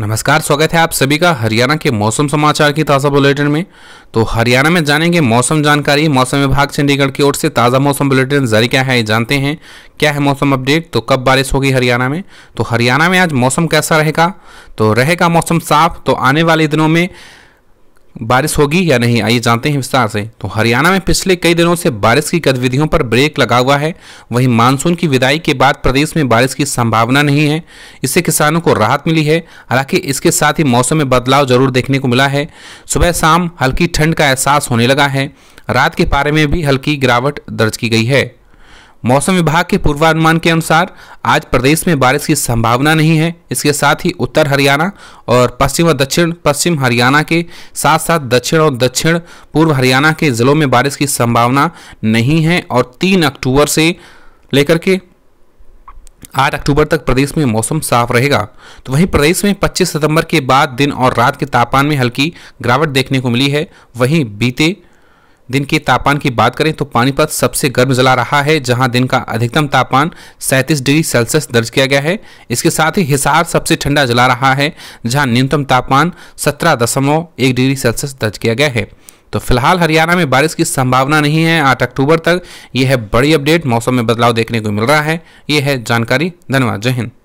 नमस्कार स्वागत है आप सभी का हरियाणा के मौसम समाचार की ताज़ा बुलेटिन में तो हरियाणा में जानेंगे मौसम जानकारी मौसम विभाग चंडीगढ़ की ओर से ताज़ा मौसम बुलेटिन जारी क्या है जानते हैं क्या है मौसम अपडेट तो कब बारिश होगी हरियाणा में तो हरियाणा में आज मौसम कैसा रहेगा तो रहेगा मौसम साफ तो आने वाले दिनों में बारिश होगी या नहीं आइए जानते हैं विस्तार से तो हरियाणा में पिछले कई दिनों से बारिश की गतिविधियों पर ब्रेक लगा हुआ है वहीं मानसून की विदाई के बाद प्रदेश में बारिश की संभावना नहीं है इससे किसानों को राहत मिली है हालांकि इसके साथ ही मौसम में बदलाव जरूर देखने को मिला है सुबह शाम हल्की ठंड का एहसास होने लगा है रात के पारे में भी हल्की गिरावट दर्ज की गई है मौसम विभाग के पूर्वानुमान के अनुसार आज प्रदेश में बारिश की संभावना नहीं है इसके साथ ही उत्तर हरियाणा और पश्चिम और दक्षिण पश्चिम हरियाणा के साथ साथ दक्षिण और दक्षिण पूर्व हरियाणा के ज़िलों में बारिश की संभावना नहीं है और तीन अक्टूबर से लेकर के आठ अक्टूबर तक प्रदेश में मौसम साफ रहेगा तो वहीं प्रदेश में 25 सितंबर के बाद दिन और रात के तापमान में हल्की गिरावट देखने को मिली है वहीं बीते दिन के तापमान की बात करें तो पानीपत सबसे गर्म जिला रहा है जहां दिन का अधिकतम तापमान 37 डिग्री सेल्सियस दर्ज किया गया है इसके साथ ही हिसार सबसे ठंडा जिला रहा है जहां न्यूनतम तापमान 17.1 डिग्री सेल्सियस दर्ज किया गया है तो फिलहाल हरियाणा में बारिश की संभावना नहीं है आठ अक्टूबर तक यह है बड़ी अपडेट मौसम में बदलाव देखने को मिल रहा है यह है जानकारी धन्यवाद जय हिंद